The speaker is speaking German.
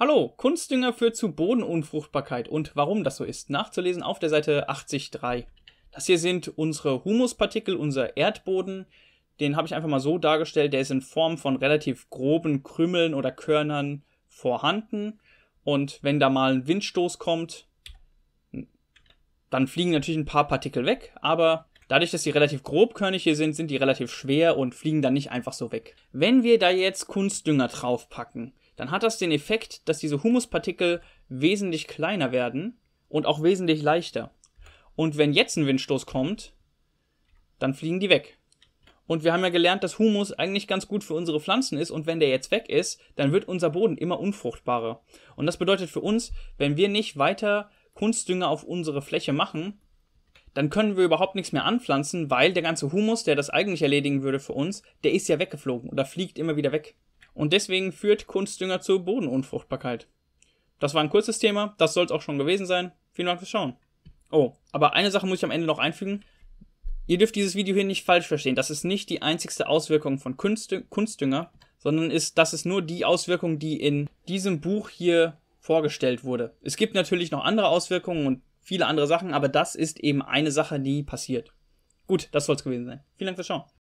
Hallo, Kunstdünger führt zu Bodenunfruchtbarkeit und warum das so ist, nachzulesen auf der Seite 83. Das hier sind unsere Humuspartikel, unser Erdboden. Den habe ich einfach mal so dargestellt, der ist in Form von relativ groben Krümeln oder Körnern vorhanden. Und wenn da mal ein Windstoß kommt, dann fliegen natürlich ein paar Partikel weg, aber Dadurch, dass sie relativ grobkörnig hier sind, sind die relativ schwer und fliegen dann nicht einfach so weg. Wenn wir da jetzt Kunstdünger draufpacken, dann hat das den Effekt, dass diese Humuspartikel wesentlich kleiner werden und auch wesentlich leichter. Und wenn jetzt ein Windstoß kommt, dann fliegen die weg. Und wir haben ja gelernt, dass Humus eigentlich ganz gut für unsere Pflanzen ist und wenn der jetzt weg ist, dann wird unser Boden immer unfruchtbarer. Und das bedeutet für uns, wenn wir nicht weiter Kunstdünger auf unsere Fläche machen, dann können wir überhaupt nichts mehr anpflanzen, weil der ganze Humus, der das eigentlich erledigen würde für uns, der ist ja weggeflogen oder fliegt immer wieder weg und deswegen führt Kunstdünger zur Bodenunfruchtbarkeit. Das war ein kurzes Thema, das soll es auch schon gewesen sein. Vielen Dank fürs Schauen. Oh, aber eine Sache muss ich am Ende noch einfügen. Ihr dürft dieses Video hier nicht falsch verstehen. Das ist nicht die einzigste Auswirkung von Kunstdünger, sondern ist, das ist nur die Auswirkung, die in diesem Buch hier vorgestellt wurde. Es gibt natürlich noch andere Auswirkungen und viele andere Sachen, aber das ist eben eine Sache, die passiert. Gut, das soll es gewesen sein. Vielen Dank fürs Schauen.